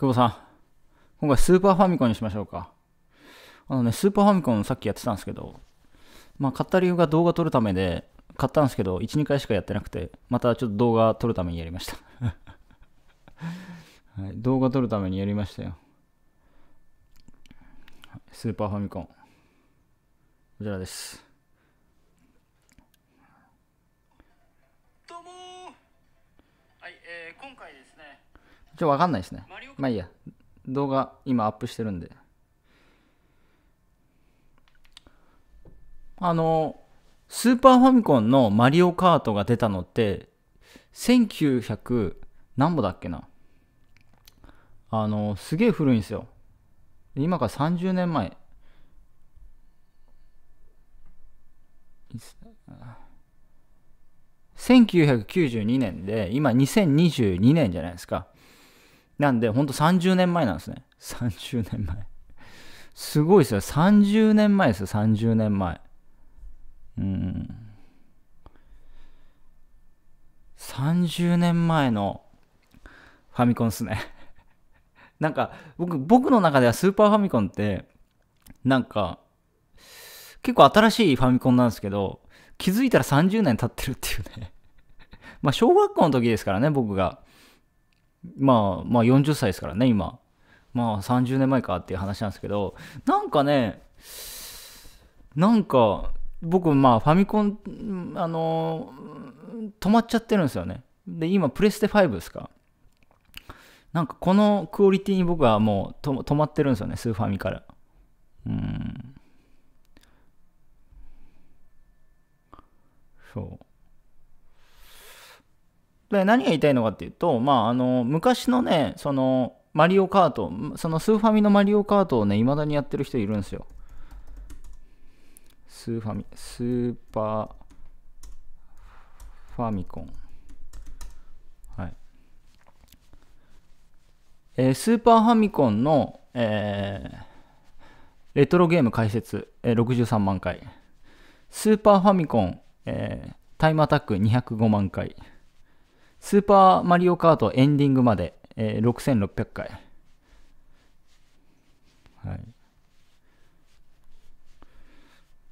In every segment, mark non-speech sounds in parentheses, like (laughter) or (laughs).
久保さん、今回スーパーファミコンにしましょうか。あのね、スーパーファミコンさっきやってたんですけど、まあ、買った理由が動画撮るためで、買ったんですけど、1、2回しかやってなくて、またちょっと動画撮るためにやりました。(laughs) はい、動画撮るためにやりましたよ。スーパーファミコン。こちらです。どうもはい、えー、今回ですね、ちょ、わかんないですね。まあいいや。動画今アップしてるんで。あの、スーパーファミコンのマリオカートが出たのって、1900何歩だっけな。あの、すげえ古いんですよ。今から30年前。1992年で、今2022年じゃないですか。なんで、ほんと30年前なんですね。30年前。すごいですよ。30年前ですよ、30年前。うん。30年前のファミコンっすね。(laughs) なんか、僕、僕の中ではスーパーファミコンって、なんか、結構新しいファミコンなんですけど、気づいたら30年経ってるっていうね (laughs) まあ、小学校の時ですからね、僕が。まあ、まあ40歳ですからね、今。まあ30年前かっていう話なんですけど、なんかね、なんか、僕、まあファミコン、あのー、止まっちゃってるんですよね。で、今、プレステ5ですか。なんかこのクオリティに僕はもう止まってるんですよね、スーファミから。うん。そう。で、何が言いたいのかっていうと、まあ、あの、昔のね、その、マリオカート、そのスーファミのマリオカートをね、未だにやってる人いるんですよ。スーファミ、スーパーファミコン。はい。えー、スーパーファミコンの、えー、レトロゲーム解説、えー、63万回。スーパーファミコン、えー、タイムアタック205万回。スーパーマリオカートエンディングまで、えー、6600回。はい。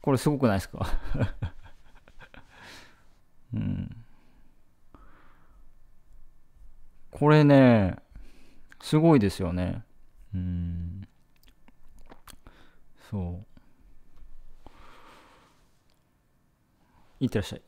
これすごくないですか (laughs) うん。これね、すごいですよね。うん。そう。いってらっしゃい。